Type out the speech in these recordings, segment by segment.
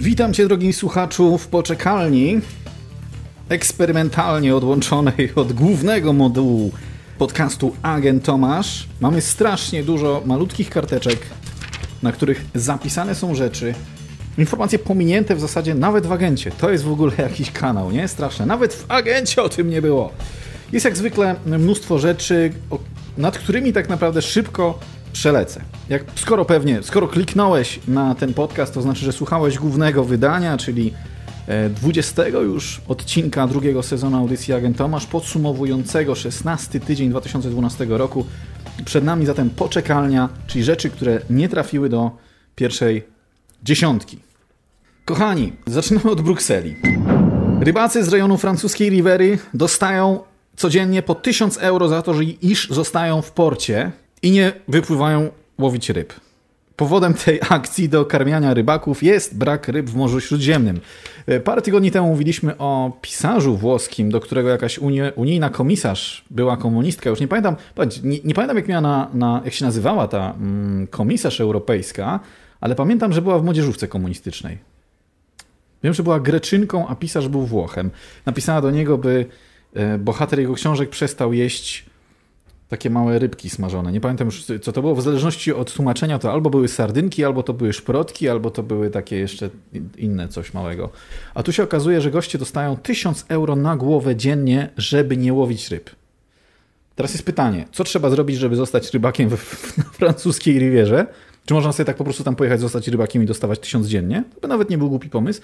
Witam Cię, drogi słuchaczu, w poczekalni eksperymentalnie odłączonej od głównego modułu podcastu Agent Tomasz. Mamy strasznie dużo malutkich karteczek, na których zapisane są rzeczy. Informacje pominięte w zasadzie nawet w agencie. To jest w ogóle jakiś kanał, nie? Straszne. Nawet w agencie o tym nie było. Jest jak zwykle mnóstwo rzeczy, nad którymi tak naprawdę szybko przelecę. Jak, skoro pewnie, skoro kliknąłeś na ten podcast, to znaczy, że słuchałeś głównego wydania, czyli 20 e, już odcinka drugiego sezonu audycji Agent Tomasz, podsumowującego 16 tydzień 2012 roku. Przed nami zatem poczekalnia, czyli rzeczy, które nie trafiły do pierwszej dziesiątki. Kochani, zaczynamy od Brukseli. Rybacy z rejonu francuskiej Rivery dostają codziennie po 1000 euro za to, że iż zostają w porcie i nie wypływają łowić ryb. Powodem tej akcji do karmiania rybaków jest brak ryb w Morzu Śródziemnym. E, parę tygodni temu mówiliśmy o pisarzu włoskim, do którego jakaś unie, unijna komisarz była komunistka. Już nie pamiętam, nie, nie pamiętam jak, miała na, na, jak się nazywała ta mm, komisarz europejska, ale pamiętam, że była w młodzieżówce komunistycznej. Wiem, że była Greczynką, a pisarz był Włochem. Napisała do niego, by e, bohater jego książek przestał jeść takie małe rybki smażone. Nie pamiętam już, co to było. W zależności od tłumaczenia to albo były sardynki, albo to były szprotki, albo to były takie jeszcze inne coś małego. A tu się okazuje, że goście dostają 1000 euro na głowę dziennie, żeby nie łowić ryb. Teraz jest pytanie, co trzeba zrobić, żeby zostać rybakiem w, w, na francuskiej rivierze? Czy można sobie tak po prostu tam pojechać, zostać rybakiem i dostawać 1000 dziennie? To by nawet nie był głupi pomysł.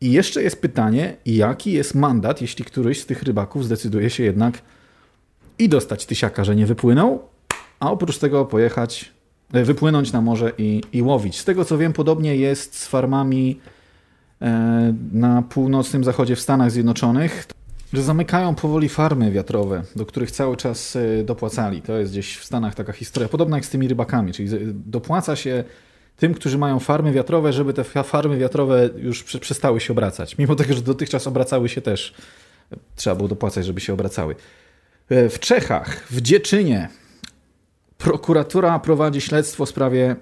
I jeszcze jest pytanie, jaki jest mandat, jeśli któryś z tych rybaków zdecyduje się jednak i dostać tysiaka, że nie wypłynął, a oprócz tego pojechać, e, wypłynąć na morze i, i łowić. Z tego co wiem, podobnie jest z farmami e, na północnym zachodzie w Stanach Zjednoczonych, że zamykają powoli farmy wiatrowe, do których cały czas e, dopłacali. To jest gdzieś w Stanach taka historia, podobna jak z tymi rybakami, czyli dopłaca się tym, którzy mają farmy wiatrowe, żeby te farmy wiatrowe już przestały się obracać. Mimo tego, że dotychczas obracały się też, trzeba było dopłacać, żeby się obracały. E, w Czechach, w Dzieczynie, prokuratura prowadzi śledztwo w sprawie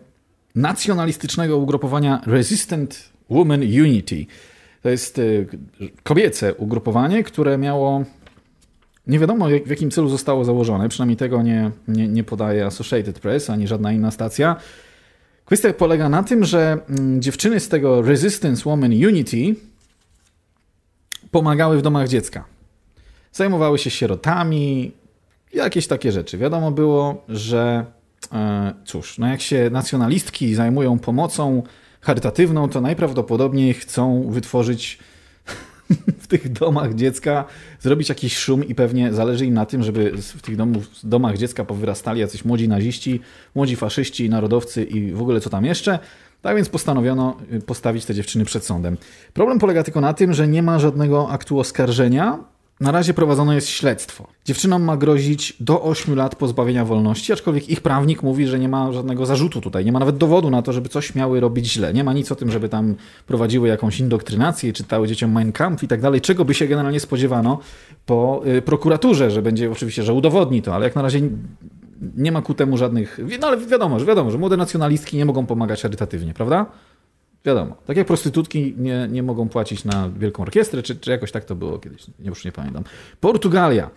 nacjonalistycznego ugrupowania Resistant Women Unity. To jest e, kobiece ugrupowanie, które miało. Nie wiadomo, w jakim celu zostało założone, przynajmniej tego nie, nie, nie podaje Associated Press ani żadna inna stacja. Kwestia polega na tym, że mm, dziewczyny z tego Resistance Women Unity pomagały w domach dziecka zajmowały się sierotami, jakieś takie rzeczy. Wiadomo było, że e, cóż, no jak się nacjonalistki zajmują pomocą charytatywną, to najprawdopodobniej chcą wytworzyć w tych domach dziecka, zrobić jakiś szum i pewnie zależy im na tym, żeby w tych domów, domach dziecka powyrastali jacyś młodzi naziści, młodzi faszyści, narodowcy i w ogóle co tam jeszcze. Tak więc postanowiono y, postawić te dziewczyny przed sądem. Problem polega tylko na tym, że nie ma żadnego aktu oskarżenia, na razie prowadzone jest śledztwo. Dziewczynom ma grozić do 8 lat pozbawienia wolności, aczkolwiek ich prawnik mówi, że nie ma żadnego zarzutu tutaj, nie ma nawet dowodu na to, żeby coś miały robić źle. Nie ma nic o tym, żeby tam prowadziły jakąś indoktrynację, czytały dzieciom Mein Kampf i tak dalej, czego by się generalnie spodziewano po y, prokuraturze, że będzie oczywiście, że udowodni to, ale jak na razie nie ma ku temu żadnych. No ale wiadomo, że wiadomo, że młode nacjonalistki nie mogą pomagać charytatywnie, prawda? Wiadomo, tak jak prostytutki nie, nie mogą płacić na wielką orkiestrę, czy, czy jakoś tak to było kiedyś, nie, już nie pamiętam. Portugalia.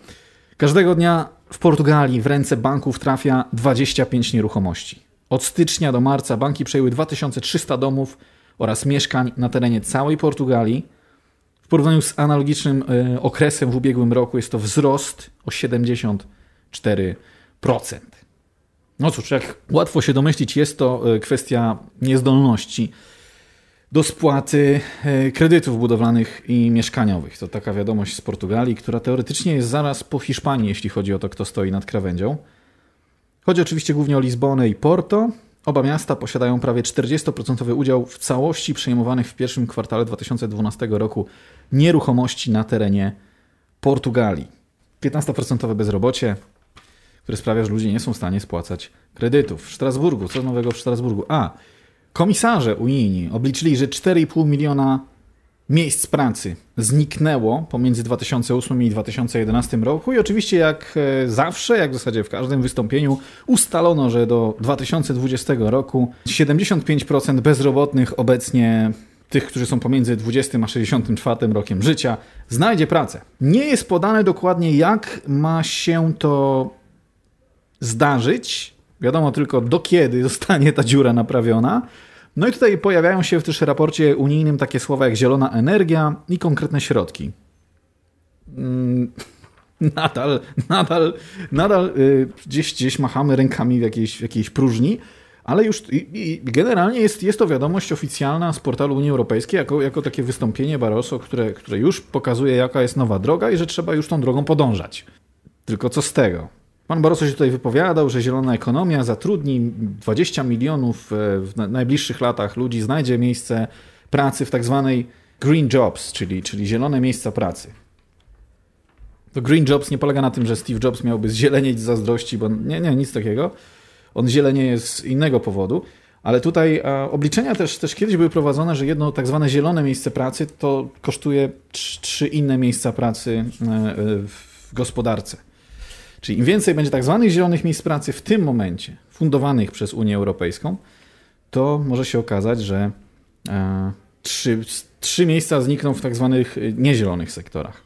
Każdego dnia w Portugalii w ręce banków trafia 25 nieruchomości. Od stycznia do marca banki przejęły 2300 domów oraz mieszkań na terenie całej Portugalii. W porównaniu z analogicznym e, okresem w ubiegłym roku jest to wzrost o 74%. No cóż, jak łatwo się domyślić, jest to e, kwestia niezdolności do spłaty e, kredytów budowlanych i mieszkaniowych. To taka wiadomość z Portugalii, która teoretycznie jest zaraz po Hiszpanii, jeśli chodzi o to, kto stoi nad krawędzią. Chodzi oczywiście głównie o Lizbonę i Porto. Oba miasta posiadają prawie 40% udział w całości przejmowanych w pierwszym kwartale 2012 roku nieruchomości na terenie Portugalii. 15% bezrobocie, które sprawia, że ludzie nie są w stanie spłacać kredytów. W Strasburgu, co nowego w Strasburgu? A, Komisarze unijni obliczyli, że 4,5 miliona miejsc pracy zniknęło pomiędzy 2008 i 2011 roku i oczywiście jak e, zawsze, jak w zasadzie w każdym wystąpieniu ustalono, że do 2020 roku 75% bezrobotnych obecnie tych, którzy są pomiędzy 20 a 64 rokiem życia, znajdzie pracę. Nie jest podane dokładnie, jak ma się to zdarzyć, Wiadomo tylko, do kiedy zostanie ta dziura naprawiona. No i tutaj pojawiają się w też raporcie unijnym takie słowa jak zielona energia i konkretne środki. Mm, nadal, nadal, nadal y, gdzieś, gdzieś machamy rękami w jakiejś, w jakiejś próżni, ale już i, i generalnie jest, jest to wiadomość oficjalna z portalu Unii Europejskiej jako, jako takie wystąpienie Barroso, które, które już pokazuje jaka jest nowa droga i że trzeba już tą drogą podążać. Tylko co z tego? Pan Barroso się tutaj wypowiadał, że zielona ekonomia zatrudni 20 milionów e, w najbliższych latach ludzi, znajdzie miejsce pracy w tak zwanej green jobs, czyli, czyli zielone miejsca pracy. To green jobs nie polega na tym, że Steve Jobs miałby zzielenieć z zazdrości, bo nie, nie, nic takiego. On zielenieje z innego powodu. Ale tutaj obliczenia też, też kiedyś były prowadzone, że jedno tak zwane zielone miejsce pracy to kosztuje trzy inne miejsca pracy e, e, w gospodarce. Czyli im więcej będzie tak zwanych zielonych miejsc pracy w tym momencie, fundowanych przez Unię Europejską, to może się okazać, że e, trzy, trzy miejsca znikną w tak zwanych e, niezielonych sektorach.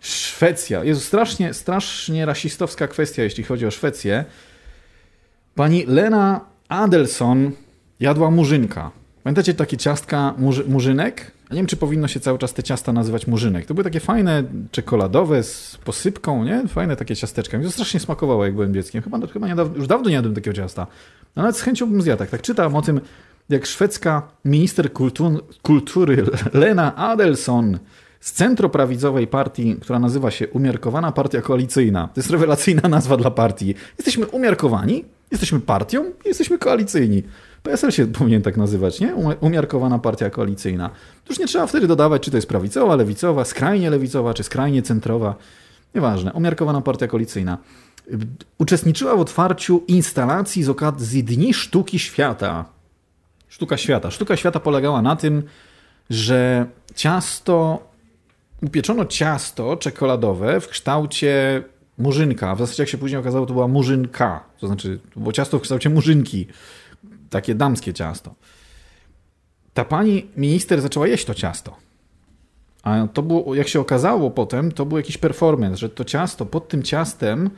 Szwecja. Jest strasznie, strasznie rasistowska kwestia, jeśli chodzi o Szwecję. Pani Lena Adelson jadła murzynka. Pamiętacie takie ciastka murzy, murzynek? Ja nie wiem, czy powinno się cały czas te ciasta nazywać murzynek. To były takie fajne, czekoladowe, z posypką, nie? Fajne takie ciasteczka. Mi to strasznie smakowało, jak byłem dzieckiem. Chyba, chyba nie, już dawno nie jadłem takiego ciasta. No, nawet z chęcią bym zjadł. Tak, tak czytam o tym, jak szwedzka minister kultury Lena Adelson z centroprawicowej partii, która nazywa się Umiarkowana Partia Koalicyjna. To jest rewelacyjna nazwa dla partii. Jesteśmy umiarkowani, jesteśmy partią i jesteśmy koalicyjni. PSL się powinien tak nazywać, nie? Umiarkowana partia koalicyjna. Już nie trzeba wtedy dodawać, czy to jest prawicowa, lewicowa, skrajnie lewicowa, czy skrajnie centrowa. Nieważne, umiarkowana partia koalicyjna. Uczestniczyła w otwarciu instalacji z okazji Dni Sztuki Świata. Sztuka Świata. Sztuka Świata polegała na tym, że ciasto, upieczono ciasto czekoladowe w kształcie murzynka. W zasadzie, jak się później okazało, to była murzynka. To znaczy, to było ciasto w kształcie murzynki takie damskie ciasto. Ta pani minister zaczęła jeść to ciasto. A to było, jak się okazało potem, to był jakiś performance, że to ciasto, pod tym ciastem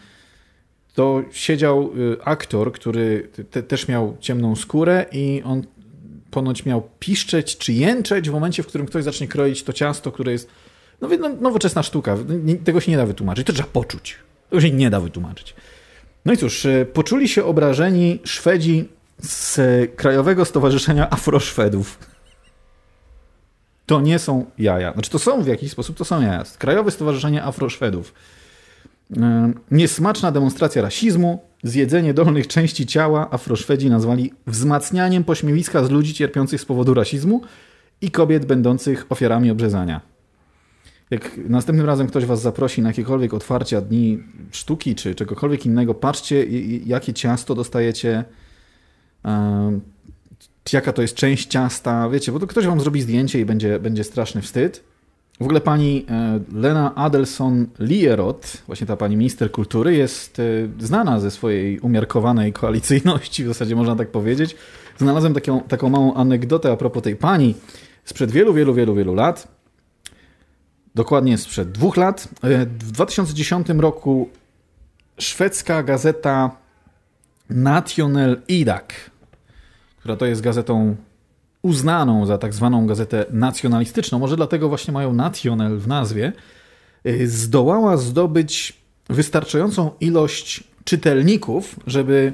to siedział y, aktor, który te, też miał ciemną skórę i on ponoć miał piszczeć czy jęczeć w momencie, w którym ktoś zacznie kroić to ciasto, które jest no, no, nowoczesna sztuka. Tego się nie da wytłumaczyć, to trzeba poczuć. Tego się nie da wytłumaczyć. No i cóż, y, poczuli się obrażeni Szwedzi z e, Krajowego Stowarzyszenia Afroszwedów. To nie są jaja. Znaczy to są w jakiś sposób, to są jaja. Krajowe Stowarzyszenie Afroszwedów. E, niesmaczna demonstracja rasizmu, zjedzenie dolnych części ciała Afroszwedzi nazwali wzmacnianiem pośmiewiska z ludzi cierpiących z powodu rasizmu i kobiet będących ofiarami obrzezania. Jak następnym razem ktoś was zaprosi na jakiekolwiek otwarcia dni sztuki czy czegokolwiek innego, patrzcie jakie ciasto dostajecie jaka to jest część ciasta, wiecie, bo to ktoś wam zrobi zdjęcie i będzie, będzie straszny wstyd. W ogóle pani e, Lena Adelson-Lierot, właśnie ta pani minister kultury, jest e, znana ze swojej umiarkowanej koalicyjności, w zasadzie można tak powiedzieć. Znalazłem taką, taką małą anegdotę a propos tej pani sprzed wielu, wielu, wielu, wielu lat. Dokładnie sprzed dwóch lat. E, w 2010 roku szwedzka gazeta National Idak która to jest gazetą uznaną za tak zwaną gazetę nacjonalistyczną, może dlatego właśnie mają nacjonal w nazwie, y, zdołała zdobyć wystarczającą ilość czytelników, żeby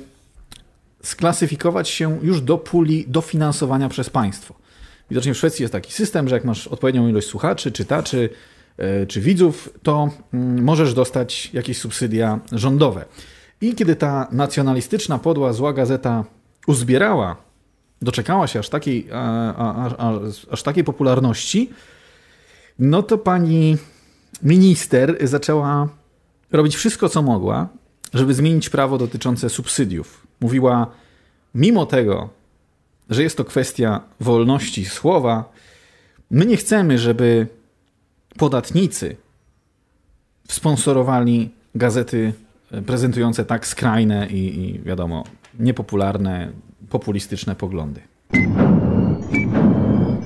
sklasyfikować się już do puli dofinansowania przez państwo. Widocznie w Szwecji jest taki system, że jak masz odpowiednią ilość słuchaczy, czytaczy y, czy widzów, to mm, możesz dostać jakieś subsydia rządowe. I kiedy ta nacjonalistyczna, podła, zła gazeta uzbierała doczekała się aż takiej, aż, aż takiej popularności, no to pani minister zaczęła robić wszystko, co mogła, żeby zmienić prawo dotyczące subsydiów. Mówiła, mimo tego, że jest to kwestia wolności słowa, my nie chcemy, żeby podatnicy sponsorowali gazety e, prezentujące tak skrajne i, i wiadomo, niepopularne populistyczne poglądy.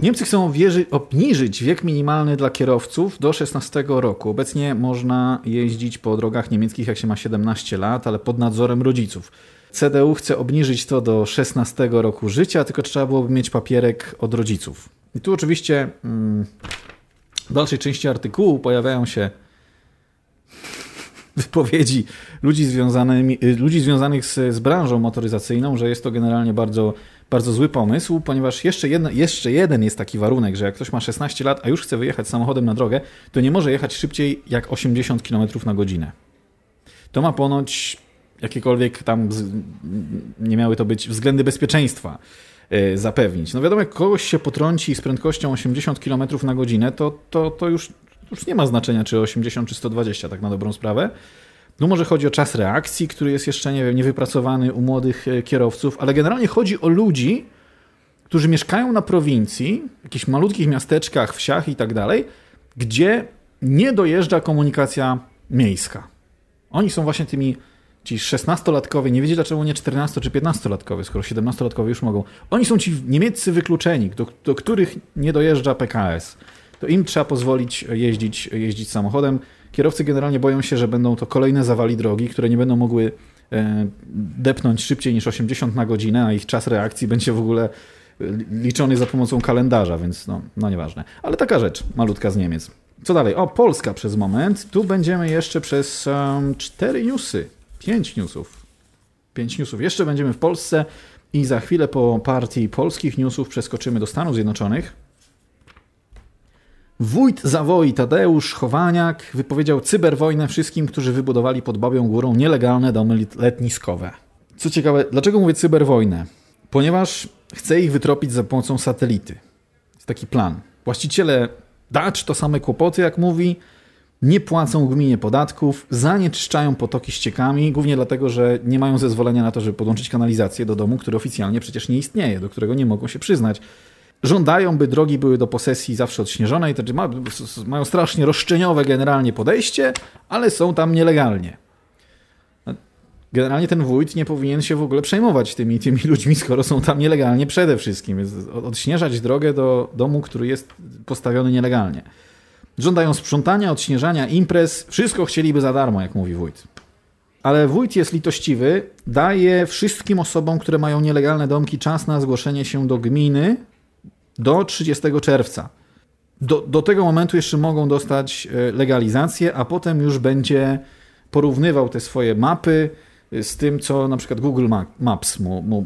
Niemcy chcą obniżyć wiek minimalny dla kierowców do 16 roku. Obecnie można jeździć po drogach niemieckich, jak się ma 17 lat, ale pod nadzorem rodziców. CDU chce obniżyć to do 16 roku życia, tylko trzeba byłoby mieć papierek od rodziców. I tu oczywiście mm, w dalszej części artykułu pojawiają się wypowiedzi ludzi, związanymi, ludzi związanych z, z branżą motoryzacyjną, że jest to generalnie bardzo, bardzo zły pomysł, ponieważ jeszcze, jedno, jeszcze jeden jest taki warunek, że jak ktoś ma 16 lat, a już chce wyjechać samochodem na drogę, to nie może jechać szybciej jak 80 km na godzinę. To ma ponoć jakiekolwiek tam, nie miały to być względy bezpieczeństwa e, zapewnić. No wiadomo, jak kogoś się potrąci z prędkością 80 km na godzinę, to, to, to już już nie ma znaczenia, czy 80, czy 120, tak na dobrą sprawę. No może chodzi o czas reakcji, który jest jeszcze, nie wiem, niewypracowany u młodych e, kierowców, ale generalnie chodzi o ludzi, którzy mieszkają na prowincji, w jakichś malutkich miasteczkach, wsiach i tak dalej, gdzie nie dojeżdża komunikacja miejska. Oni są właśnie tymi ci 16-latkowie, nie wiedzieć dlaczego nie 14 czy 15-latkowie, skoro 17-latkowie już mogą. Oni są ci niemieccy wykluczeni, do, do których nie dojeżdża PKS to im trzeba pozwolić jeździć, jeździć samochodem. Kierowcy generalnie boją się, że będą to kolejne zawali drogi, które nie będą mogły e, depnąć szybciej niż 80 na godzinę, a ich czas reakcji będzie w ogóle e, liczony za pomocą kalendarza, więc no, no nieważne. Ale taka rzecz, malutka z Niemiec. Co dalej? O, Polska przez moment. Tu będziemy jeszcze przez um, 4 newsy. 5 newsów. 5 newsów. Jeszcze będziemy w Polsce i za chwilę po partii polskich newsów przeskoczymy do Stanów Zjednoczonych Wójt Zawoi Tadeusz Chowaniak wypowiedział cyberwojnę wszystkim, którzy wybudowali pod Babią Górą nielegalne domy letniskowe. Co ciekawe, dlaczego mówię cyberwojnę? Ponieważ chcę ich wytropić za pomocą satelity. Jest taki plan. Właściciele dacz to same kłopoty, jak mówi, nie płacą gminie podatków, zanieczyszczają potoki ściekami, głównie dlatego, że nie mają zezwolenia na to, żeby podłączyć kanalizację do domu, który oficjalnie przecież nie istnieje, do którego nie mogą się przyznać żądają, by drogi były do posesji zawsze odśnieżone i ma, mają strasznie roszczeniowe generalnie podejście, ale są tam nielegalnie. Generalnie ten wójt nie powinien się w ogóle przejmować tymi, tymi ludźmi, skoro są tam nielegalnie przede wszystkim. odśnieżać drogę do domu, który jest postawiony nielegalnie. Żądają sprzątania, odśnieżania, imprez. Wszystko chcieliby za darmo, jak mówi wójt. Ale wójt jest litościwy, daje wszystkim osobom, które mają nielegalne domki, czas na zgłoszenie się do gminy do 30 czerwca. Do, do tego momentu jeszcze mogą dostać e, legalizację, a potem już będzie porównywał te swoje mapy e, z tym, co na przykład Google Maps mu, mu,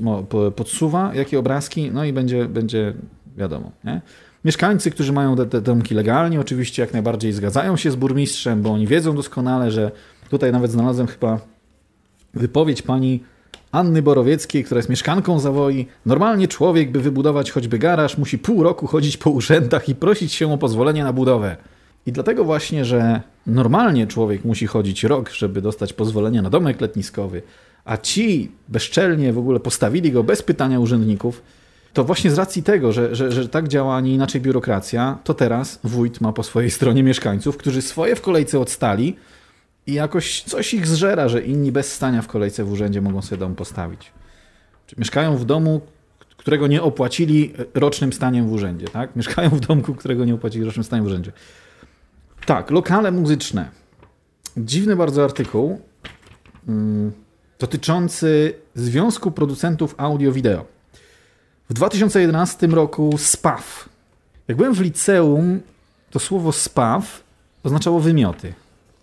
mu, podsuwa, jakie obrazki, no i będzie, będzie wiadomo. Nie? Mieszkańcy, którzy mają te, te domki legalnie, oczywiście jak najbardziej zgadzają się z burmistrzem, bo oni wiedzą doskonale, że tutaj nawet znalazłem chyba wypowiedź pani Anny Borowieckiej, która jest mieszkanką Zawoi. Normalnie człowiek, by wybudować choćby garaż, musi pół roku chodzić po urzędach i prosić się o pozwolenie na budowę. I dlatego właśnie, że normalnie człowiek musi chodzić rok, żeby dostać pozwolenie na domek letniskowy, a ci bezczelnie w ogóle postawili go bez pytania urzędników, to właśnie z racji tego, że, że, że tak działa, a nie inaczej biurokracja, to teraz wójt ma po swojej stronie mieszkańców, którzy swoje w kolejce odstali, i jakoś coś ich zżera, że inni bez stania w kolejce w urzędzie mogą sobie dom postawić. Czy mieszkają w domu, którego nie opłacili rocznym staniem w urzędzie, tak? Mieszkają w domku, którego nie opłacili rocznym staniem w urzędzie. Tak, lokale muzyczne. Dziwny bardzo artykuł mm, dotyczący Związku Producentów Audio-Wideo. W 2011 roku SPAW. Jak byłem w liceum, to słowo SPAW oznaczało wymioty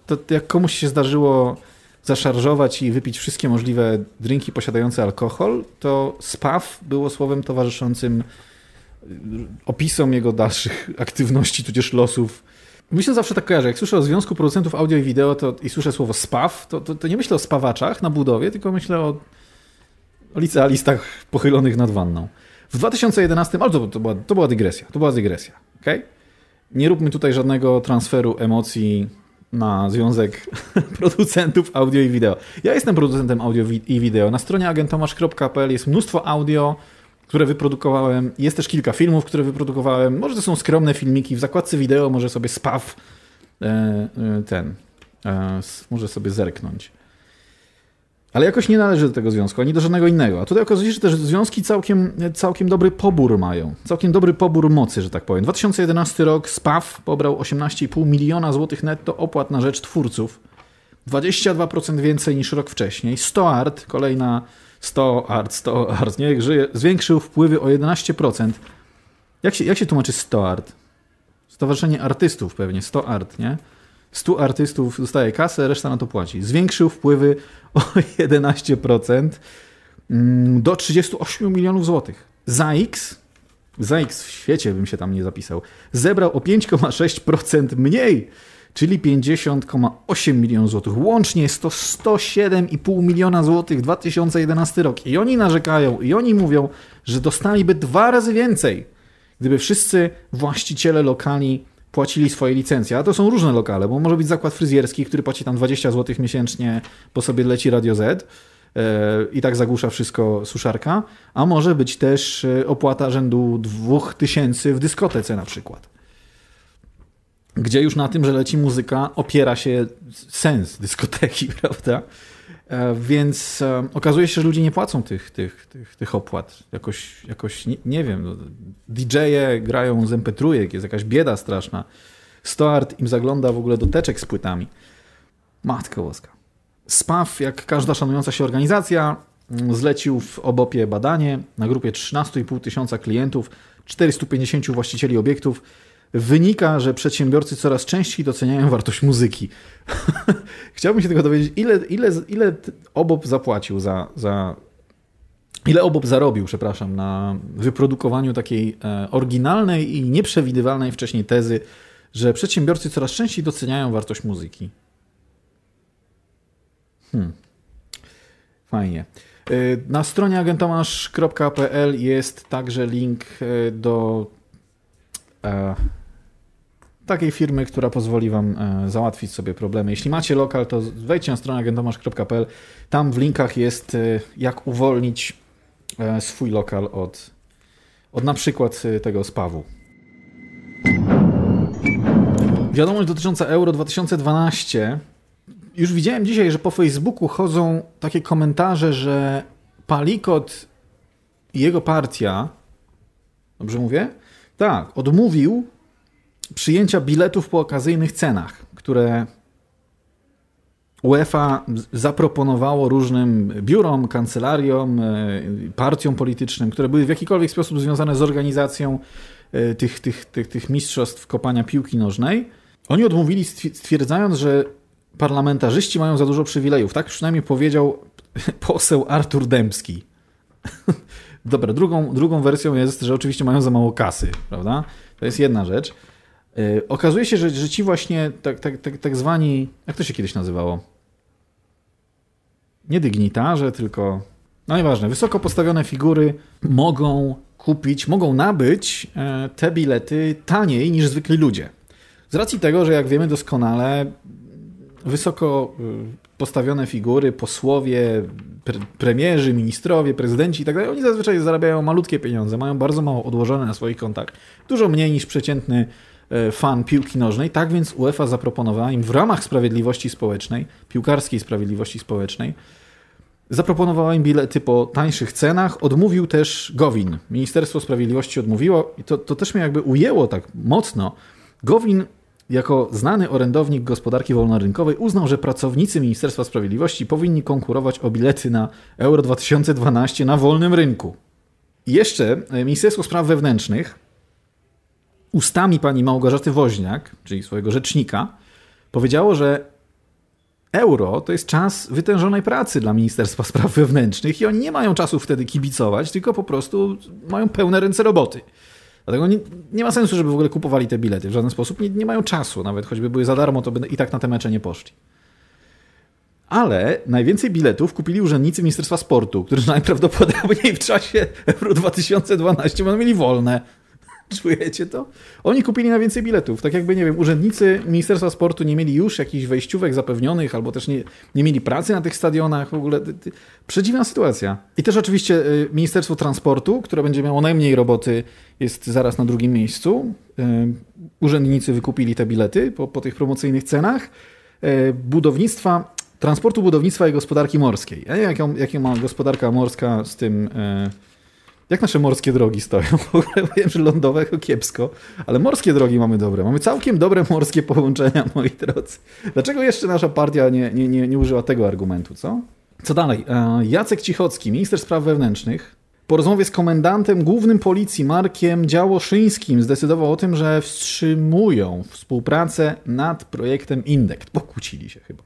to jak komuś się zdarzyło zaszarżować i wypić wszystkie możliwe drinki posiadające alkohol, to spaw było słowem towarzyszącym opisom jego dalszych aktywności, tudzież losów. Myślę zawsze tak kojarzę, jak słyszę o Związku Producentów Audio i Wideo to, i słyszę słowo spaw, to, to, to nie myślę o spawaczach na budowie, tylko myślę o, o licealistach pochylonych nad wanną. W 2011, ale to, to, była, to była dygresja, to była dygresja, okay? Nie róbmy tutaj żadnego transferu emocji na Związek Producentów Audio i Wideo. Ja jestem producentem audio i wideo. Na stronie agentomasz.pl jest mnóstwo audio, które wyprodukowałem. Jest też kilka filmów, które wyprodukowałem. Może to są skromne filmiki. W zakładce wideo może sobie spaw e, e, ten. E, może sobie zerknąć ale jakoś nie należy do tego związku, ani do żadnego innego. A tutaj okazuje się, że związki całkiem, całkiem dobry pobór mają. Całkiem dobry pobór mocy, że tak powiem. 2011 rok SPAF pobrał 18,5 miliona złotych netto opłat na rzecz twórców. 22% więcej niż rok wcześniej. 100 art, kolejna 100 art, 100 art, niech żyje, zwiększył wpływy o 11%. Jak się, jak się tłumaczy 100 art? Stowarzyszenie Artystów pewnie, 100 art, nie? 100 artystów dostaje kasę, reszta na to płaci. Zwiększył wpływy o 11% mm, do 38 milionów złotych. Za X, w świecie bym się tam nie zapisał, zebrał o 5,6% mniej, czyli 50,8 milionów złotych. Łącznie jest to 107,5 miliona złotych 2011 rok. I oni narzekają, i oni mówią, że dostaliby dwa razy więcej, gdyby wszyscy właściciele lokali płacili swoje licencje. A to są różne lokale, bo może być zakład fryzjerski, który płaci tam 20 zł miesięcznie, bo sobie leci Radio Z e, i tak zagłusza wszystko suszarka, a może być też e, opłata rzędu 2000 w dyskotece na przykład. Gdzie już na tym, że leci muzyka, opiera się sens dyskoteki, prawda? E, więc e, okazuje się, że ludzie nie płacą tych, tych, tych, tych opłat. Jakoś, jakoś nie, nie wiem, no, DJ-e grają z mp jest jakaś bieda straszna. Stoart im zagląda w ogóle do teczek z płytami. Matka łoska. Spaf, jak każda szanująca się organizacja, mm, zlecił w obopie badanie na grupie 13,5 tysiąca klientów, 450 właścicieli obiektów, wynika, że przedsiębiorcy coraz częściej doceniają wartość muzyki. Chciałbym się tego dowiedzieć, ile, ile, ile Obop zapłacił za, za Ile obob zarobił, przepraszam, na wyprodukowaniu takiej e, oryginalnej i nieprzewidywalnej wcześniej tezy, że przedsiębiorcy coraz częściej doceniają wartość muzyki? Hmm. Fajnie. E, na stronie agentamasz.pl jest także link e, do takiej firmy, która pozwoli Wam e, załatwić sobie problemy. Jeśli macie lokal, to wejdźcie na stronę agentomasz.pl. Tam w linkach jest, e, jak uwolnić e, swój lokal od, od na przykład tego spawu. Wiadomość dotycząca Euro 2012. Już widziałem dzisiaj, że po Facebooku chodzą takie komentarze, że Palikot i jego partia, dobrze mówię? Tak, odmówił przyjęcia biletów po okazyjnych cenach, które UEFA zaproponowało różnym biurom, kancelariom, e, partiom politycznym, które były w jakikolwiek sposób związane z organizacją e, tych, tych, tych, tych mistrzostw kopania piłki nożnej. Oni odmówili, stwierdzając, że parlamentarzyści mają za dużo przywilejów. Tak przynajmniej powiedział poseł Artur Dębski. Dobra, drugą, drugą wersją jest, że oczywiście mają za mało kasy, prawda? To jest jedna rzecz. Y, okazuje się, że, że ci właśnie tak, tak, tak, tak zwani, jak to się kiedyś nazywało? Nie dygnitarze, tylko no nieważne, wysoko postawione figury mogą kupić, mogą nabyć e, te bilety taniej niż zwykli ludzie. Z racji tego, że jak wiemy doskonale, wysoko y, postawione figury, posłowie, pre premierzy, ministrowie, prezydenci itd., tak oni zazwyczaj zarabiają malutkie pieniądze, mają bardzo mało odłożone na swoich kontach. Dużo mniej niż przeciętny E, fan piłki nożnej, tak więc UEFA zaproponowała im w ramach sprawiedliwości społecznej, piłkarskiej sprawiedliwości społecznej, zaproponowała im bilety po tańszych cenach, odmówił też Gowin. Ministerstwo Sprawiedliwości odmówiło i to, to też mnie jakby ujęło tak mocno. Gowin jako znany orędownik gospodarki wolnorynkowej uznał, że pracownicy Ministerstwa Sprawiedliwości powinni konkurować o bilety na Euro 2012 na wolnym rynku. I jeszcze e, Ministerstwo Spraw Wewnętrznych ustami pani Małgorzaty Woźniak, czyli swojego rzecznika, powiedziało, że euro to jest czas wytężonej pracy dla Ministerstwa Spraw Wewnętrznych i oni nie mają czasu wtedy kibicować, tylko po prostu mają pełne ręce roboty. Dlatego nie, nie ma sensu, żeby w ogóle kupowali te bilety w żaden sposób. Nie, nie mają czasu, nawet choćby były za darmo, to by i tak na te mecze nie poszli. Ale najwięcej biletów kupili urzędnicy Ministerstwa Sportu, którzy najprawdopodobniej w czasie Euro 2012 będą mieli wolne. Czujecie to? Oni kupili na więcej biletów. Tak jakby, nie wiem, urzędnicy Ministerstwa Sportu nie mieli już jakichś wejściówek zapewnionych, albo też nie, nie mieli pracy na tych stadionach. W ogóle przedziwna sytuacja. I też oczywiście y, Ministerstwo Transportu, które będzie miało najmniej roboty, jest zaraz na drugim miejscu. Y, urzędnicy wykupili te bilety po, po tych promocyjnych cenach. Y, budownictwa, transportu, budownictwa i gospodarki morskiej. A jaką, jaką ma gospodarka morska z tym jak nasze morskie drogi stoją? W ogóle wiem, że to kiepsko, ale morskie drogi mamy dobre. Mamy całkiem dobre morskie połączenia, moi drodzy. Dlaczego jeszcze nasza partia nie, nie, nie, nie użyła tego argumentu, co? Co dalej? E, Jacek Cichocki, minister spraw wewnętrznych, po rozmowie z komendantem głównym policji Markiem Działoszyńskim zdecydował o tym, że wstrzymują współpracę nad projektem Indekt. Pokłócili się chyba.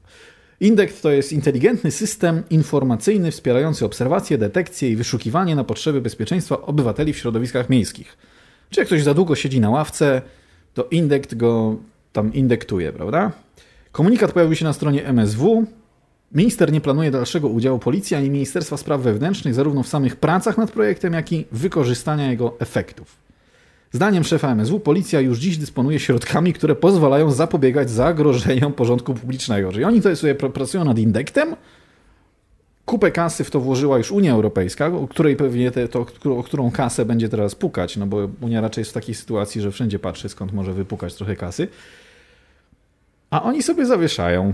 Indekt to jest inteligentny system informacyjny wspierający obserwację, detekcję i wyszukiwanie na potrzeby bezpieczeństwa obywateli w środowiskach miejskich. Czy jak ktoś za długo siedzi na ławce, to indekt go tam indektuje, prawda? Komunikat pojawił się na stronie MSW. Minister nie planuje dalszego udziału policji ani Ministerstwa Spraw Wewnętrznych zarówno w samych pracach nad projektem, jak i wykorzystania jego efektów. Zdaniem szefa MSW policja już dziś dysponuje środkami, które pozwalają zapobiegać zagrożeniom porządku publicznego. Czyli oni tutaj sobie pracują nad indektem, kupę kasy w to włożyła już Unia Europejska, o której pewnie te, to, o którą kasę będzie teraz pukać, no bo Unia raczej jest w takiej sytuacji, że wszędzie patrzy skąd może wypukać trochę kasy. A oni sobie zawieszają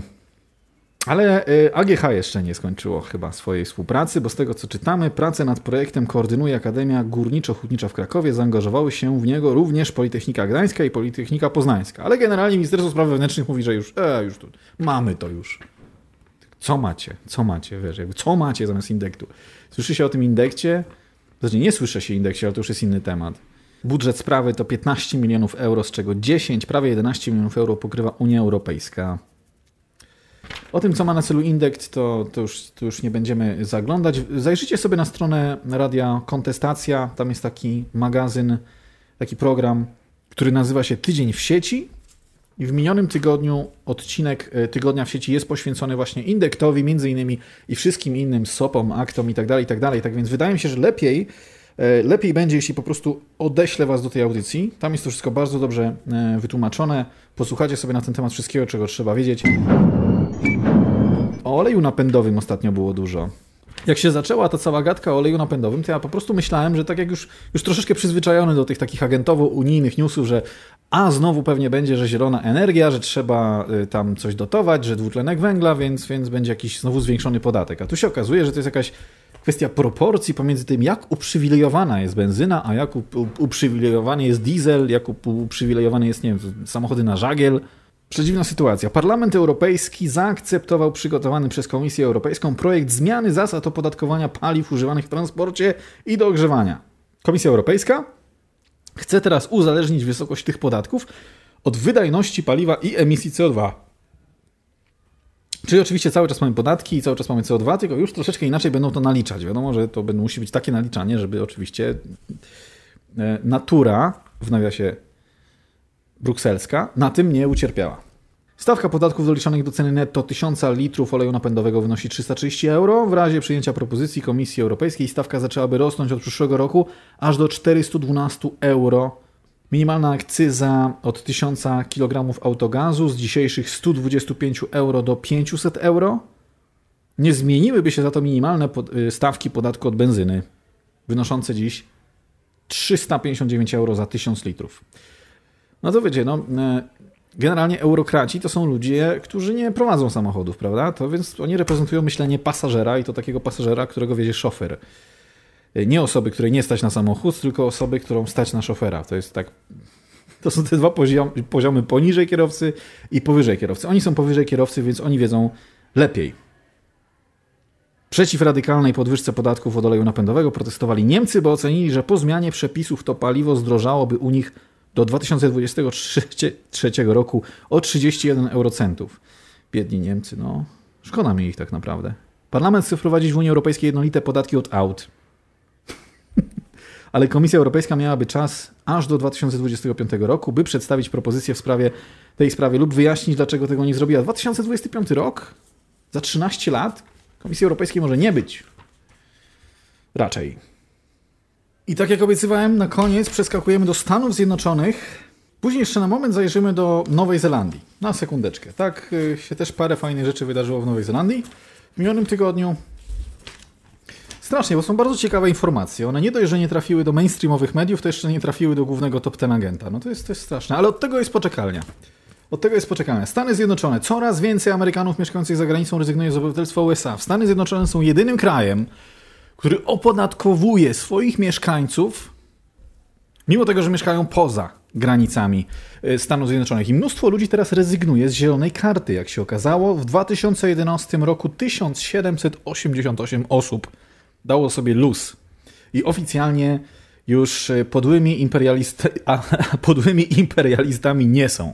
ale y, AGH jeszcze nie skończyło chyba swojej współpracy, bo z tego co czytamy, prace nad projektem koordynuje Akademia Górniczo-Hutnicza w Krakowie. Zaangażowały się w niego również Politechnika Gdańska i Politechnika Poznańska. Ale generalnie Ministerstwo Spraw Wewnętrznych mówi, że już, e, już tu, mamy to już. Co macie? Co macie? Wiesz, jakby co macie zamiast indektu? Słyszy się o tym indekcie? Znaczy nie słyszę się indekcie, ale to już jest inny temat. Budżet sprawy to 15 milionów euro, z czego 10, prawie 11 milionów euro pokrywa Unia Europejska. O tym, co ma na celu Indekt, to, to, już, to już nie będziemy zaglądać. Zajrzyjcie sobie na stronę Radia Kontestacja. Tam jest taki magazyn, taki program, który nazywa się Tydzień w sieci. I w minionym tygodniu odcinek e, Tygodnia w sieci jest poświęcony właśnie Indektowi, między innymi i wszystkim innym sopom, aktom itd. tak tak, tak więc wydaje mi się, że lepiej e, Lepiej będzie, jeśli po prostu odeślę Was do tej audycji. Tam jest to wszystko bardzo dobrze e, wytłumaczone. Posłuchajcie sobie na ten temat wszystkiego, czego trzeba wiedzieć. O oleju napędowym ostatnio było dużo. Jak się zaczęła ta cała gadka o oleju napędowym, to ja po prostu myślałem, że tak jak już, już troszeczkę przyzwyczajony do tych takich agentowo-unijnych newsów, że a znowu pewnie będzie, że zielona energia, że trzeba y, tam coś dotować, że dwutlenek węgla, więc, więc będzie jakiś znowu zwiększony podatek. A tu się okazuje, że to jest jakaś kwestia proporcji pomiędzy tym, jak uprzywilejowana jest benzyna, a jak uprzywilejowany jest diesel, jak uprzywilejowany jest, nie wiem, samochody na żagiel. Przedziwna sytuacja. Parlament Europejski zaakceptował przygotowany przez Komisję Europejską projekt zmiany zasad opodatkowania paliw używanych w transporcie i do ogrzewania. Komisja Europejska chce teraz uzależnić wysokość tych podatków od wydajności paliwa i emisji CO2. Czyli oczywiście cały czas mamy podatki i cały czas mamy CO2, tylko już troszeczkę inaczej będą to naliczać. Wiadomo, że to musi być takie naliczanie, żeby oczywiście e, natura w nawiasie brukselska na tym nie ucierpiała. Stawka podatków doliczonych do ceny netto 1000 litrów oleju napędowego wynosi 330 euro. W razie przyjęcia propozycji Komisji Europejskiej stawka zaczęłaby rosnąć od przyszłego roku aż do 412 euro. Minimalna akcyza od 1000 kg autogazu z dzisiejszych 125 euro do 500 euro. Nie zmieniłyby się za to minimalne y, stawki podatku od benzyny, wynoszące dziś 359 euro za 1000 litrów. No to wiecie, no, e, generalnie eurokraci to są ludzie, którzy nie prowadzą samochodów, prawda? To więc oni reprezentują myślenie pasażera i to takiego pasażera, którego wiezie szofer. E, nie osoby, której nie stać na samochód, tylko osoby, którą stać na szofera. To jest tak. To są te dwa poziomy, poziomy poniżej kierowcy i powyżej kierowcy. Oni są powyżej kierowcy, więc oni wiedzą lepiej. Przeciw radykalnej podwyżce podatków od oleju napędowego protestowali Niemcy, bo ocenili, że po zmianie przepisów to paliwo zdrożałoby u nich do 2023 roku o 31 eurocentów. Biedni Niemcy, no. Szkoda mi ich tak naprawdę. Parlament chce wprowadzić w Unii Europejskiej jednolite podatki od aut. Ale Komisja Europejska miałaby czas aż do 2025 roku, by przedstawić propozycję w sprawie tej sprawie lub wyjaśnić, dlaczego tego nie zrobiła. 2025 rok? Za 13 lat? Komisji Europejskiej może nie być. Raczej. I tak jak obiecywałem, na koniec przeskakujemy do Stanów Zjednoczonych. Później jeszcze na moment zajrzymy do Nowej Zelandii. Na sekundeczkę. Tak y, się też parę fajnych rzeczy wydarzyło w Nowej Zelandii w minionym tygodniu. Strasznie, bo są bardzo ciekawe informacje. One nie dość, że nie trafiły do mainstreamowych mediów, to jeszcze nie trafiły do głównego top ten agenta. No to jest, to jest straszne, ale od tego jest poczekalnia. Od tego jest poczekalnia. Stany Zjednoczone. Coraz więcej Amerykanów mieszkających za granicą rezygnuje z obywatelstwa USA. W Stany Zjednoczone są jedynym krajem, który opodatkowuje swoich mieszkańców, mimo tego, że mieszkają poza granicami e, Stanów Zjednoczonych. I mnóstwo ludzi teraz rezygnuje z zielonej karty, jak się okazało. W 2011 roku 1788 osób dało sobie luz i oficjalnie już e, podłymi, imperialist... podłymi imperialistami nie są.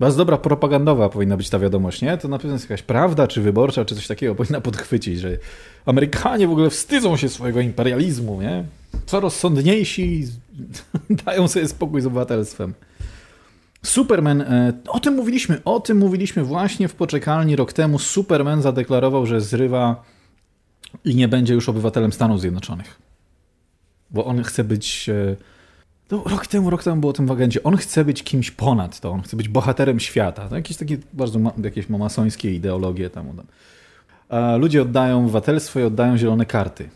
Bardzo dobra propagandowa powinna być ta wiadomość, nie? To na pewno jest jakaś prawda, czy wyborcza, czy coś takiego powinna podchwycić, że Amerykanie w ogóle wstydzą się swojego imperializmu, nie? Coraz sądniejsi dają sobie spokój z obywatelstwem. Superman, e, o tym mówiliśmy, o tym mówiliśmy właśnie w poczekalni rok temu. Superman zadeklarował, że zrywa i nie będzie już obywatelem Stanów Zjednoczonych. Bo on chce być e, to rok temu, rok temu było o tym agendzie. On chce być kimś ponad to, on chce być bohaterem świata. To jakieś takie bardzo ma, jakieś masońskie ideologie tam. Ludzie oddają obywatelstwo i oddają zielone karty.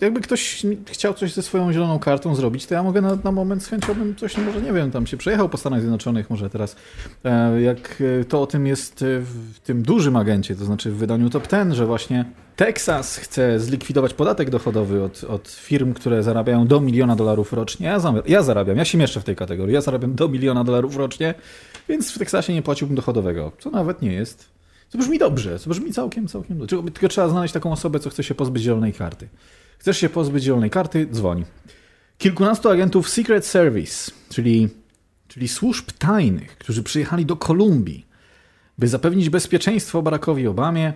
Jakby ktoś chciał coś ze swoją zieloną kartą zrobić, to ja mogę na, na moment z chęcią bym coś, no może nie wiem, tam się przejechał po Stanach Zjednoczonych może teraz. E, jak e, to o tym jest e, w tym dużym agencie, to znaczy w wydaniu Top Ten, że właśnie Teksas chce zlikwidować podatek dochodowy od, od firm, które zarabiają do miliona dolarów rocznie. Ja, ja zarabiam, ja się mieszczę w tej kategorii, ja zarabiam do miliona dolarów rocznie, więc w Teksasie nie płaciłbym dochodowego, co nawet nie jest co brzmi dobrze, co brzmi całkiem, całkiem dobrze. Tylko trzeba znaleźć taką osobę, co chce się pozbyć zielonej karty. Chcesz się pozbyć zielonej karty? Dzwoni. Kilkunastu agentów Secret Service, czyli, czyli służb tajnych, którzy przyjechali do Kolumbii, by zapewnić bezpieczeństwo Barackowi Obamie,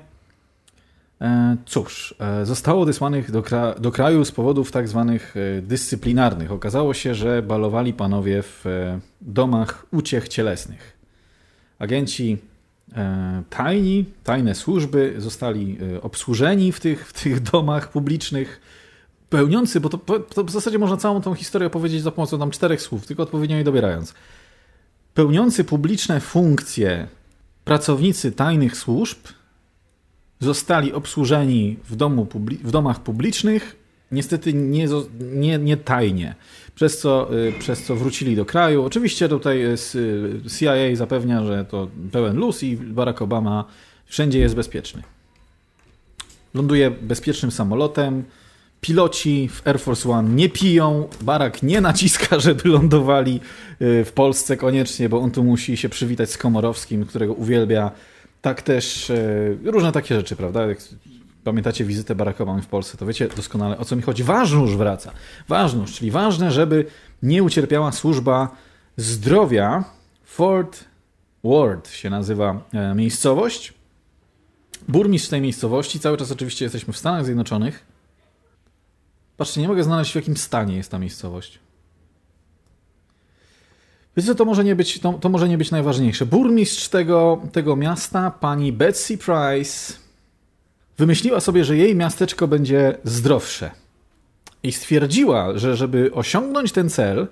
e, Cóż, e, zostało odesłanych do, kra do, kraju z powodów tak zwanych e, dyscyplinarnych. Okazało się, że balowali panowie w domach uciech cielesnych. Agenci E, tajni, tajne służby zostali e, obsłużeni w tych, w tych domach publicznych, pełniący, bo to, to w zasadzie można całą tą historię opowiedzieć za pomocą tam czterech słów, tylko odpowiednio je dobierając. Pełniący publiczne funkcje pracownicy tajnych służb zostali obsłużeni w, domu, w domach publicznych niestety nie, nie, nie tajnie. Przez co, y, przez co wrócili do kraju. Oczywiście tutaj y, y, CIA zapewnia, że to pełen luz i Barack Obama wszędzie jest bezpieczny. Ląduje bezpiecznym samolotem. Piloci w Air Force One nie piją. Barak nie naciska, żeby lądowali w Polsce koniecznie, bo on tu musi się przywitać z Komorowskim, którego uwielbia. Tak też różne takie rzeczy, prawda? pamiętacie wizytę Baracka Obama w Polsce, to wiecie doskonale o co mi chodzi. Ważność wraca. Ważność, czyli ważne, żeby nie ucierpiała służba zdrowia. Fort Ward się nazywa e, miejscowość. Burmistrz tej miejscowości, cały czas oczywiście jesteśmy w Stanach Zjednoczonych. Patrzcie, nie mogę znaleźć w jakim stanie jest ta miejscowość. Wiecie to może nie być, to, to może nie być najważniejsze. Burmistrz tego, tego miasta, pani Betsy Price, Wymyśliła sobie, że jej miasteczko będzie zdrowsze. I stwierdziła, że żeby osiągnąć ten cel,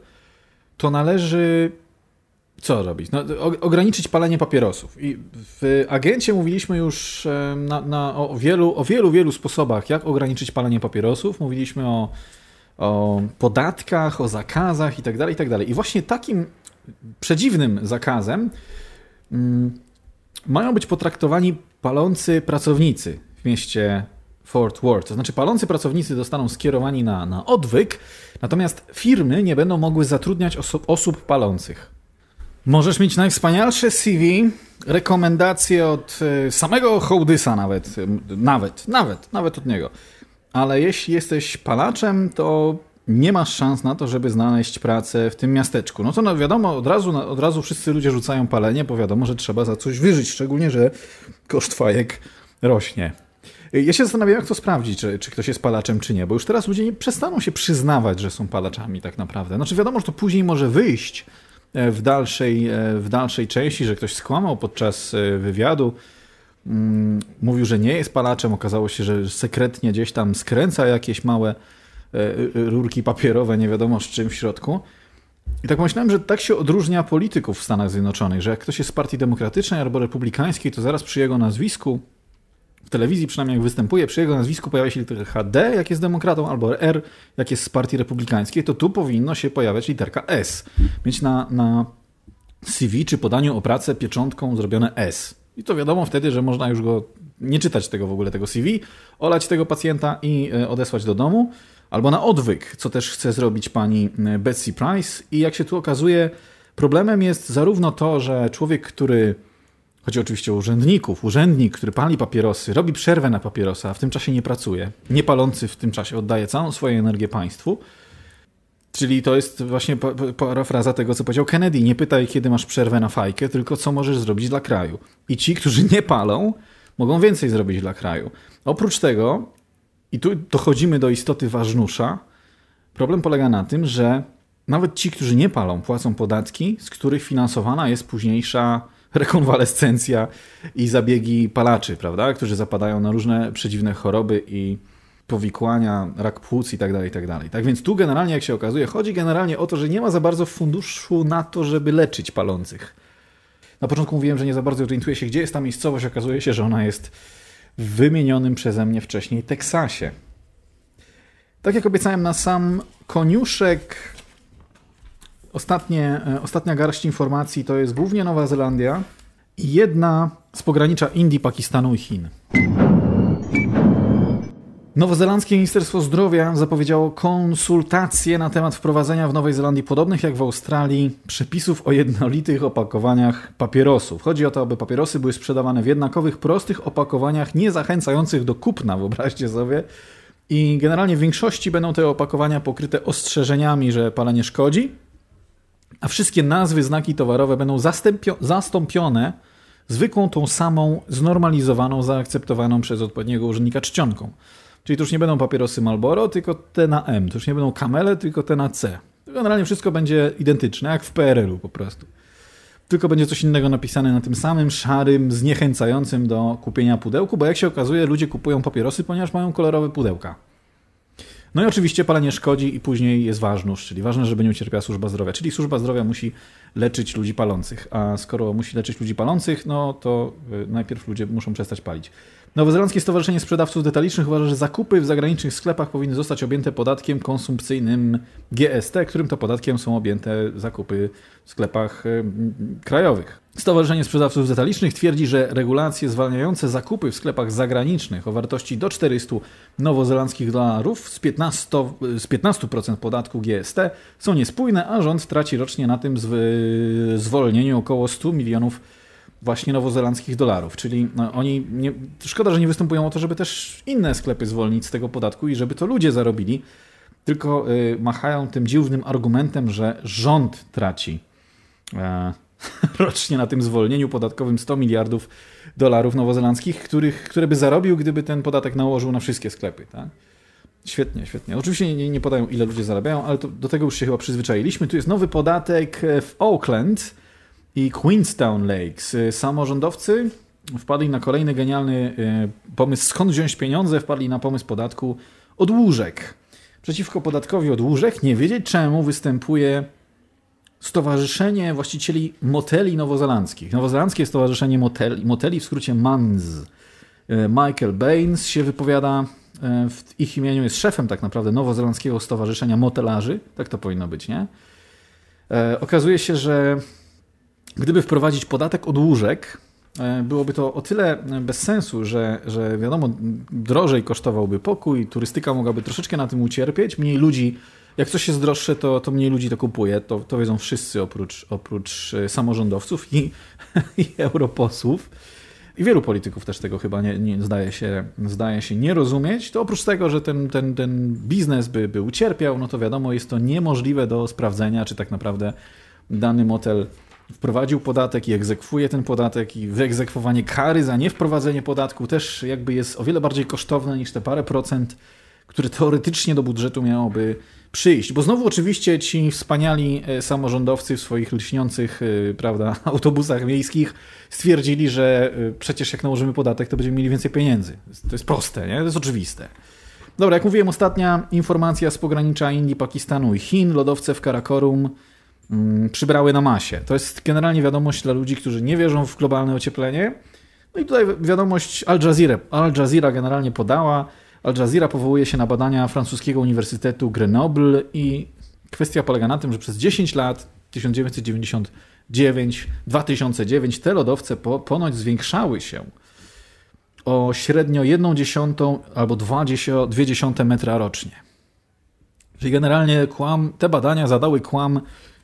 to należy. Co robić? No, ograniczyć palenie papierosów. I w agencie mówiliśmy już na, na, o, wielu, o wielu, wielu sposobach, jak ograniczyć palenie papierosów. Mówiliśmy o, o podatkach, o zakazach itd., tak itd. Tak I właśnie takim przedziwnym zakazem mm, mają być potraktowani palący pracownicy w mieście Fort Worth. To znaczy palący pracownicy zostaną skierowani na, na odwyk, natomiast firmy nie będą mogły zatrudniać osób, osób palących. Możesz mieć najwspanialsze CV, rekomendacje od e, samego hołdysa nawet, nawet, nawet, nawet od niego. Ale jeśli jesteś palaczem, to nie masz szans na to, żeby znaleźć pracę w tym miasteczku. No to no wiadomo, od razu, od razu wszyscy ludzie rzucają palenie, bo wiadomo, że trzeba za coś wyżyć, szczególnie, że koszt fajek rośnie. Ja się zastanawiam, jak to sprawdzić, czy, czy ktoś jest palaczem, czy nie, bo już teraz ludzie nie przestaną się przyznawać, że są palaczami tak naprawdę. Znaczy wiadomo, że to później może wyjść e, w dalszej, e, w dalszej części, że ktoś skłamał podczas e, wywiadu, mm, mówił, że nie jest palaczem, okazało się, że sekretnie gdzieś tam skręca jakieś małe rurki papierowe, nie wiadomo z czym w środku. I tak myślałem, że tak się odróżnia polityków w Stanach Zjednoczonych, że jak ktoś jest z partii demokratycznej albo republikańskiej, to zaraz przy jego nazwisku w telewizji przynajmniej jak występuje, przy jego nazwisku pojawia się literka HD, jak jest demokratą, albo R, jak jest z partii republikańskiej, to tu powinno się pojawiać literka S. Mieć na, na CV czy podaniu o pracę pieczątką zrobione S. I to wiadomo wtedy, że można już go nie czytać tego w ogóle, tego CV, olać tego pacjenta i e, odesłać do domu, albo na odwyk, co też chce zrobić pani e, Betsy Price. I jak się tu okazuje, problemem jest zarówno to, że człowiek, który Chodzi oczywiście o urzędników. Urzędnik, który pali papierosy, robi przerwę na papierosa, a w tym czasie nie pracuje. Nie palący w tym czasie oddaje całą swoją energię państwu. Czyli to jest właśnie parafraza tego, co powiedział Kennedy. Nie pytaj, kiedy masz przerwę na fajkę, tylko co możesz zrobić dla kraju. I ci, którzy nie palą, mogą więcej zrobić dla kraju. Oprócz tego, i tu dochodzimy do istoty ważnusza, problem polega na tym, że nawet ci, którzy nie palą, płacą podatki, z których finansowana jest późniejsza rekonwalescencja i zabiegi palaczy, prawda, którzy zapadają na różne przedziwne choroby i powikłania, rak płuc i tak dalej, i tak dalej. Tak więc tu generalnie, jak się okazuje, chodzi generalnie o to, że nie ma za bardzo funduszu na to, żeby leczyć palących. Na początku mówiłem, że nie za bardzo orientuję się, gdzie jest ta miejscowość. Okazuje się, że ona jest w wymienionym przeze mnie wcześniej Teksasie. Tak jak obiecałem, na sam koniuszek Ostatnie, e, ostatnia garść informacji to jest głównie Nowa Zelandia i jedna z pogranicza Indii, Pakistanu i Chin. Nowozelandzkie Ministerstwo Zdrowia zapowiedziało konsultacje na temat wprowadzenia w Nowej Zelandii, podobnych jak w Australii, przepisów o jednolitych opakowaniach papierosów. Chodzi o to, aby papierosy były sprzedawane w jednakowych, prostych opakowaniach, nie zachęcających do kupna, wyobraźcie sobie. I generalnie w większości będą te opakowania pokryte ostrzeżeniami, że palenie szkodzi, a wszystkie nazwy, znaki towarowe będą zastąpione zwykłą tą samą, znormalizowaną, zaakceptowaną przez odpowiedniego urzędnika czcionką. Czyli to już nie będą papierosy Marlboro, tylko te na M. To już nie będą kamele, tylko te na C. Generalnie wszystko będzie identyczne, jak w PRL-u po prostu. Tylko będzie coś innego napisane na tym samym szarym, zniechęcającym do kupienia pudełku, bo jak się okazuje, ludzie kupują papierosy, ponieważ mają kolorowe pudełka. No i oczywiście palenie szkodzi i później jest ważność, czyli ważne, żeby nie ucierpiała służba zdrowia. Czyli służba zdrowia musi leczyć ludzi palących, a skoro musi leczyć ludzi palących, no to y, najpierw ludzie muszą przestać palić. Nowozelandzkie Stowarzyszenie Sprzedawców Detalicznych uważa, że zakupy w zagranicznych sklepach powinny zostać objęte podatkiem konsumpcyjnym GST, którym to podatkiem są objęte zakupy w sklepach y, krajowych. Stowarzyszenie Sprzedawców Detalicznych twierdzi, że regulacje zwalniające zakupy w sklepach zagranicznych o wartości do 400 nowozelandzkich dolarów z 15, z 15 podatku GST są niespójne, a rząd traci rocznie na tym zwolnieniu około 100 milionów właśnie nowozelandzkich dolarów. Czyli no, oni, nie, szkoda, że nie występują o to, żeby też inne sklepy zwolnić z tego podatku i żeby to ludzie zarobili, tylko y, machają tym dziwnym argumentem, że rząd traci. E, rocznie na tym zwolnieniu podatkowym 100 miliardów dolarów nowozelandzkich, których, które by zarobił, gdyby ten podatek nałożył na wszystkie sklepy. Tak? Świetnie, świetnie. Oczywiście nie, nie podają, ile ludzie zarabiają, ale to, do tego już się chyba przyzwyczailiśmy. Tu jest nowy podatek e, w Auckland i Queenstown Lakes. E, samorządowcy wpadli na kolejny genialny e, pomysł, skąd wziąć pieniądze, wpadli na pomysł podatku od łóżek. Przeciwko podatkowi od łóżek nie wiedzieć czemu występuje Stowarzyszenie Właścicieli Moteli Nowozelandzkich. Nowozelandzkie Stowarzyszenie Moteli, moteli w skrócie MANS. E, Michael Baines się wypowiada e, w ich imieniu, jest szefem tak naprawdę Nowozelandzkiego Stowarzyszenia Motelarzy. Tak to powinno być, nie? E, okazuje się, że gdyby wprowadzić podatek od łóżek, byłoby to o tyle bez sensu, że, że wiadomo, drożej kosztowałby pokój, turystyka mogłaby troszeczkę na tym ucierpieć, mniej ludzi jak coś jest droższe, to, to mniej ludzi to kupuje. To, to wiedzą wszyscy oprócz, oprócz e, samorządowców i, i europosłów. I wielu polityków też tego chyba nie, nie, zdaje, się, zdaje się nie rozumieć. To oprócz tego, że ten, ten, ten biznes by, by ucierpiał, no to wiadomo, jest to niemożliwe do sprawdzenia, czy tak naprawdę dany motel wprowadził podatek i egzekwuje ten podatek i wyegzekwowanie kary za niewprowadzenie podatku też jakby jest o wiele bardziej kosztowne niż te parę procent, które teoretycznie do budżetu miałoby przyjść. Bo znowu oczywiście ci wspaniali e, samorządowcy w swoich lśniących e, prawda, autobusach miejskich stwierdzili, że e, przecież jak nałożymy podatek, to będziemy mieli więcej pieniędzy. To jest proste, nie? to jest oczywiste. Dobra, jak mówiłem, ostatnia informacja z pogranicza Indii, Pakistanu i Chin. Lodowce w Karakorum mm, przybrały na masie. To jest generalnie wiadomość dla ludzi, którzy nie wierzą w globalne ocieplenie. No i tutaj wiadomość Al Jazeera, Al Jazeera generalnie podała, Al Jazeera powołuje się na badania francuskiego Uniwersytetu Grenoble i kwestia polega na tym, że przez 10 lat 1999, 2009 te lodowce po, ponoć zwiększały się o średnio 1 dziesiątą albo 2 dziesiąte metra rocznie. Czyli generalnie kłam, te badania zadały kłam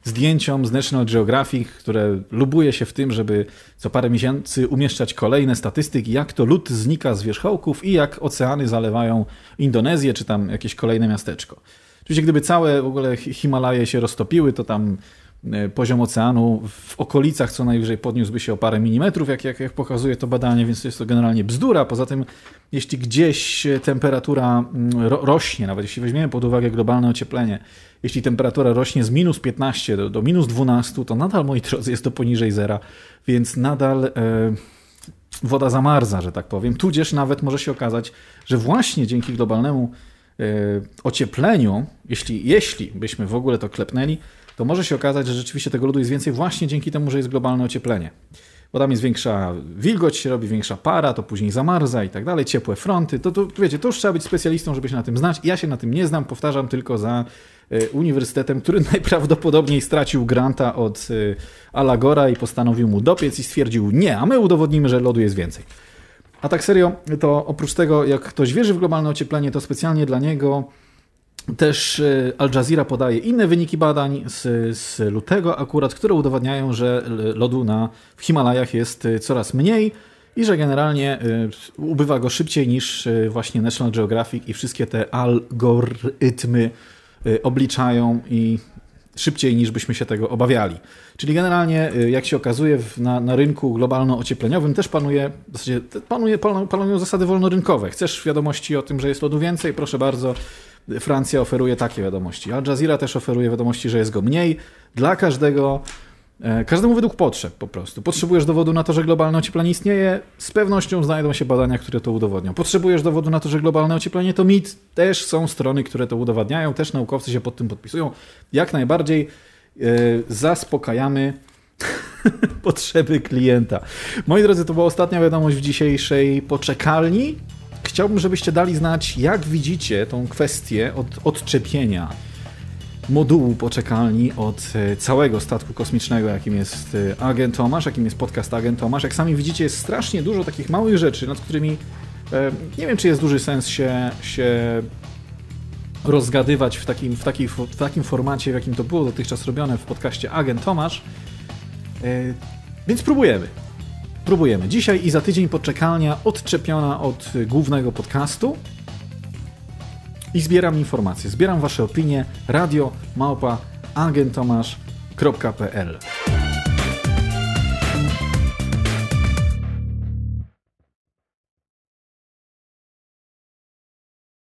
zdjęciom z National Geographic, które lubuje się w tym, żeby co parę miesięcy umieszczać kolejne statystyki, jak to lód znika z wierzchołków i jak oceany zalewają Indonezję czy tam jakieś kolejne miasteczko. Oczywiście gdyby całe w ogóle Himalaje się roztopiły, to tam e, poziom oceanu w okolicach co najwyżej podniósłby się o parę milimetrów, jak, jak, jak pokazuje to badanie, więc jest to generalnie bzdura. Poza tym, jeśli gdzieś e, temperatura mm, rośnie, nawet jeśli weźmiemy pod uwagę globalne ocieplenie, jeśli temperatura rośnie z minus 15 do, do minus 12, to nadal, moi drodzy, jest to poniżej zera, więc nadal e, woda zamarza, że tak powiem. Tudzież nawet może się okazać, że właśnie dzięki globalnemu e, ociepleniu, jeśli, jeśli byśmy w ogóle to klepnęli, to może się okazać, że rzeczywiście tego lodu jest więcej właśnie dzięki temu, że jest globalne ocieplenie. Bo tam jest większa wilgoć, się robi większa para, to później zamarza i tak dalej, ciepłe fronty. To, to wiecie, to już trzeba być specjalistą, żeby się na tym znać. Ja się na tym nie znam, powtarzam tylko za Y, uniwersytetem, który najprawdopodobniej stracił granta od y, Alagora i postanowił mu dopiec i stwierdził, nie, a my udowodnimy, że lodu jest więcej. A tak serio, to oprócz tego, jak ktoś wierzy w globalne ocieplenie, to specjalnie dla niego też y, Al Jazeera podaje inne wyniki badań z, z lutego akurat, które udowadniają, że lodu na, w Himalajach jest coraz mniej i że generalnie ubywa go szybciej niż właśnie National Geographic i wszystkie te algorytmy Y, obliczają i szybciej niż byśmy się tego obawiali. Czyli generalnie, y, jak się okazuje, na, na rynku globalno-ociepleniowym też panuje, w zasadzie panuje, panują zasady wolnorynkowe. Chcesz wiadomości o tym, że jest lodu więcej? Proszę bardzo, Francja oferuje takie wiadomości. Al Jazeera też oferuje wiadomości, że jest go mniej. Dla każdego E, każdemu według potrzeb po prostu. Potrzebujesz dowodu na to, że globalne ocieplenie istnieje? Z pewnością znajdą się badania, które to udowodnią. Potrzebujesz dowodu na to, że globalne ocieplenie to mit? Też są strony, które to udowadniają, też naukowcy się pod tym podpisują. Jak najbardziej yy, zaspokajamy potrzeby klienta. Moi drodzy, to była ostatnia wiadomość w dzisiejszej poczekalni. Chciałbym, żebyście dali znać, jak widzicie tą kwestię od odczepienia modułu poczekalni od e, całego statku kosmicznego, jakim jest e, Agent Tomasz, jakim jest podcast Agent Tomasz. Jak sami widzicie, jest strasznie dużo takich małych rzeczy, nad którymi e, nie wiem, czy jest duży sens się, się rozgadywać w takim, w, taki, w takim formacie, w jakim to było dotychczas robione w podcaście Agent Tomasz. Więc próbujemy. Próbujemy. Dzisiaj i za tydzień podczekalnia odczepiona od głównego podcastu i zbieram informacje, zbieram Wasze opinie. Radio małpa agentomasz.pl